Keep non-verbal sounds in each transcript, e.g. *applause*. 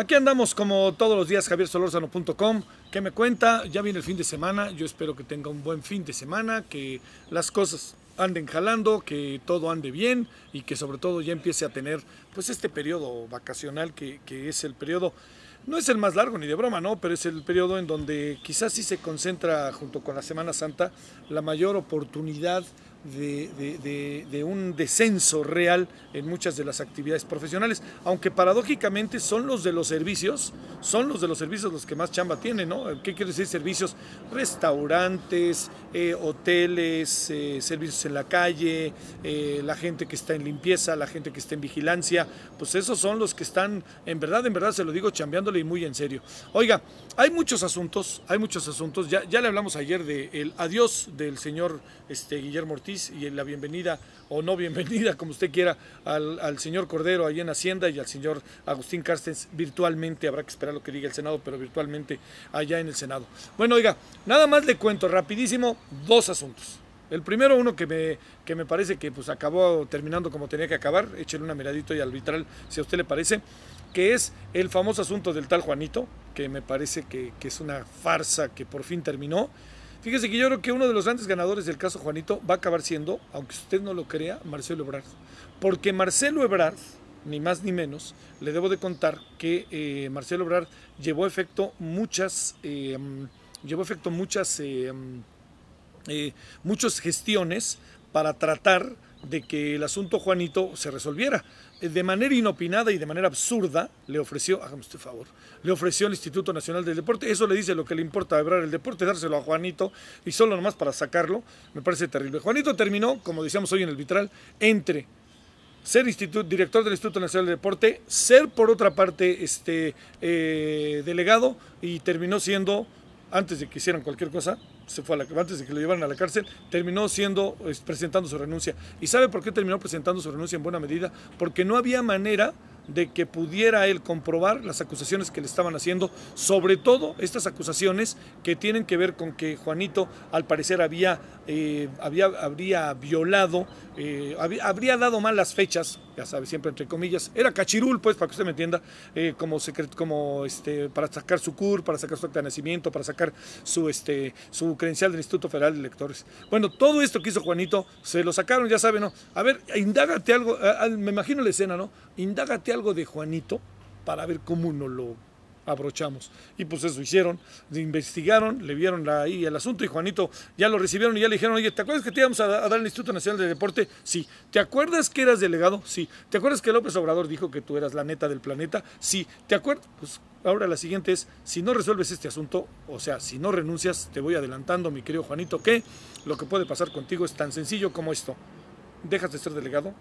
Aquí andamos como todos los días, javiersolorzano.com. ¿qué me cuenta? Ya viene el fin de semana. Yo espero que tenga un buen fin de semana, que las cosas anden jalando, que todo ande bien y que sobre todo ya empiece a tener pues este periodo vacacional que, es el periodo, no es el más largo ni de broma, ¿no? Pero es el periodo en donde quizás sí se concentra junto con la Semana Santa la mayor oportunidad de, un descenso real en muchas de las actividades profesionales, aunque paradójicamente son los de los servicios, son los de los servicios los que más chamba tienen, ¿no? ¿Qué quiere decir servicios? Restaurantes, eh, hoteles, eh, servicios en la calle, eh, la gente que está en limpieza, la gente que está en vigilancia, pues esos son los que están, en verdad, en verdad se lo digo chambeándole y muy en serio. Oiga, hay muchos asuntos, hay muchos asuntos, ya, le hablamos ayer del adiós del señor este, Guillermo Ortiz, y la bienvenida o no bienvenida, *laughs* como usted quiera, al, señor Cordero ahí en Hacienda y al señor Agustín Carstens virtualmente, habrá que esperar lo que diga el Senado, pero virtualmente allá en el Senado. Bueno, oiga, nada más le cuento rapidísimo dos asuntos. El primero, uno que me, que me parece que pues acabó terminando como tenía que acabar, échale una miradito y al vitral si a usted le parece, que es el famoso asunto del tal Juanito, que me parece que es una farsa que por fin terminó. Fíjese que yo creo que uno de los grandes ganadores del caso Juanito va a acabar siendo, aunque usted no lo crea, Marcelo Ebrard. Porque Marcelo Ebrard, ni más ni menos, le debo de contar que eh, Marcelo Ebrard llevó a efecto muchas, eh, llevó efecto muchas, eh, muchas gestiones para tratar de que el asunto Juanito se resolviera. Eh, de manera inopinada y de manera absurda, le ofreció, hágame usted favor, le ofreció al Instituto Nacional del Deporte. Eso le dice lo que le importa a el deporte, dárselo a Juanito y solo nomás para sacarlo. Me parece terrible. Juanito terminó, como decíamos hoy en el vitral, entre ser director del Instituto Nacional del Deporte, ser por otra parte este, eh, delegado y terminó siendo antes de que hicieran cualquier cosa, se fue a antes de que lo llevaran a la cárcel, terminó siendo presentando su renuncia. ¿Y sabe por qué terminó presentando su renuncia en buena medida? Porque no había manera de que pudiera él comprobar las acusaciones que le estaban haciendo, sobre todo estas acusaciones que tienen que ver con que Juanito al parecer había, eh, había habría violado, eh, habría dado malas fechas, ya sabe, siempre entre comillas, era cachirul pues, para que usted me entienda, eh, como, como este, para sacar su CUR, para sacar su acta de nacimiento, para sacar su, este, su credencial del Instituto Federal de Electores. Bueno, todo esto que hizo Juanito, se lo sacaron, ya sabe, ¿no? A ver, indágate algo, me imagino la escena, ¿no? Indágate algo algo de Juanito para ver cómo nos lo abrochamos. Y pues eso hicieron, investigaron, le vieron ahí el asunto y Juanito ya lo recibieron y ya le dijeron, oye, ¿te acuerdas que te íbamos a, dar al Instituto Nacional de Deporte? Sí. ¿Te acuerdas que eras delegado? Sí. ¿Te acuerdas que López Obrador dijo que tú eras la neta del planeta? Sí. ¿Te acuerdas? Pues ahora la siguiente es, si no resuelves este asunto, o sea, si no renuncias, te voy adelantando, mi querido Juanito, que lo que puede pasar contigo es tan sencillo como esto. Dejas de ser delegado,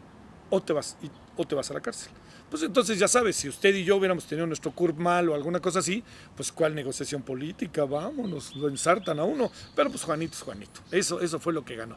o te vas, o te vas a la cárcel. Pues entonces ya sabes, si usted y yo hubiéramos tenido nuestro curb mal o alguna cosa así, pues cuál negociación política, vámonos, lo ensartan a uno. Pero pues Juanito es Juanito. Eso, eso fue lo que ganó.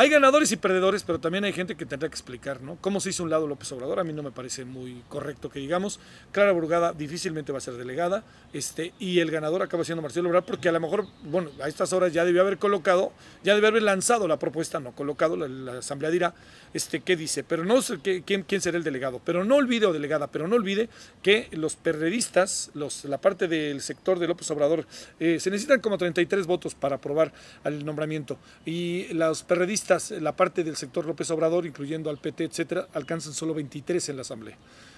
Hay ganadores y perdedores, pero también hay gente que tendrá que explicar, ¿no? Cómo se hizo un lado López Obrador, a mí no me parece muy correcto que digamos. Clara Burgada difícilmente va a ser delegada, este, y el ganador acaba siendo Marcelo Obrador, porque a lo mejor, bueno, a estas horas ya debió haber colocado, ya debió haber lanzado la propuesta, no colocado, la, asamblea dirá, este, qué dice, pero no sé quién, quién será el delegado, pero no olvide, o delegada, pero no olvide que los perredistas, los, la parte del sector de López Obrador, eh, se necesitan como 33 votos para aprobar el nombramiento, y los perredistas la parte del sector López Obrador, incluyendo al PT, etcétera, alcanzan solo 23 en la Asamblea.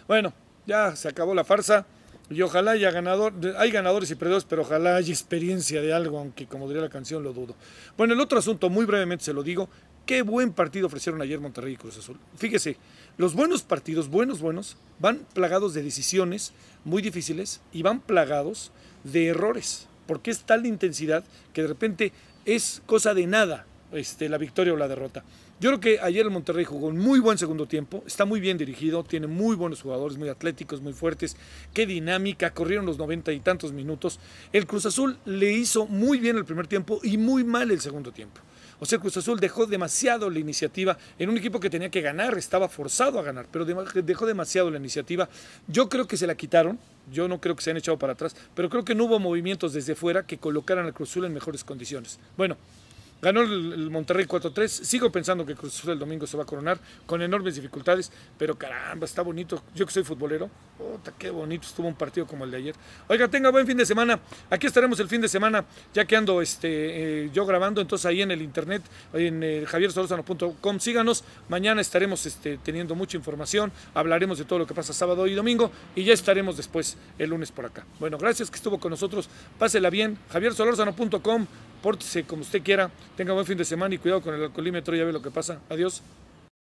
Bueno, ya se acabó la farsa y ojalá haya ganador, hay ganadores y perdedores, pero ojalá haya experiencia de algo, aunque como diría la canción lo dudo. Bueno, el otro asunto, muy brevemente se lo digo, qué buen partido ofrecieron ayer Monterrey y Cruz Azul. Fíjese, los buenos partidos, buenos, buenos, van plagados de decisiones muy difíciles y van plagados de errores, porque es tal de intensidad que de repente es cosa de nada este, la victoria o la derrota. Yo creo que ayer el Monterrey jugó un muy buen segundo tiempo, está muy bien dirigido, tiene muy buenos jugadores, muy atléticos, muy fuertes, qué dinámica, corrieron los noventa y tantos minutos. El Cruz Azul le hizo muy bien el primer tiempo y muy mal el segundo tiempo. O sea, el Cruz Azul dejó demasiado la iniciativa en un equipo que tenía que ganar, estaba forzado a ganar, pero dejó demasiado la iniciativa. Yo creo que se la quitaron, yo no creo que se han echado para atrás, pero creo que no hubo movimientos desde fuera que colocaran al Cruz Azul en mejores condiciones. Bueno, Ganó el Monterrey 4-3. Sigo pensando que Cruz Azul el domingo se va a coronar con enormes dificultades, pero caramba, está bonito. Yo que soy futbolero, qué bonito estuvo un partido como el de ayer. Oiga, tenga buen fin de semana. Aquí estaremos el fin de semana, ya que ando este, eh, yo grabando, entonces ahí en el internet, en eh, javiersolorzano.com. Síganos. Mañana estaremos este, teniendo mucha información. Hablaremos de todo lo que pasa sábado y domingo y ya estaremos después el lunes por acá. Bueno, gracias que estuvo con nosotros. Pásela bien. javiersolorzano.com Pórtese como usted quiera. Tenga buen fin de semana y cuidado con el alcoholímetro. Ya ve lo que pasa. Adiós.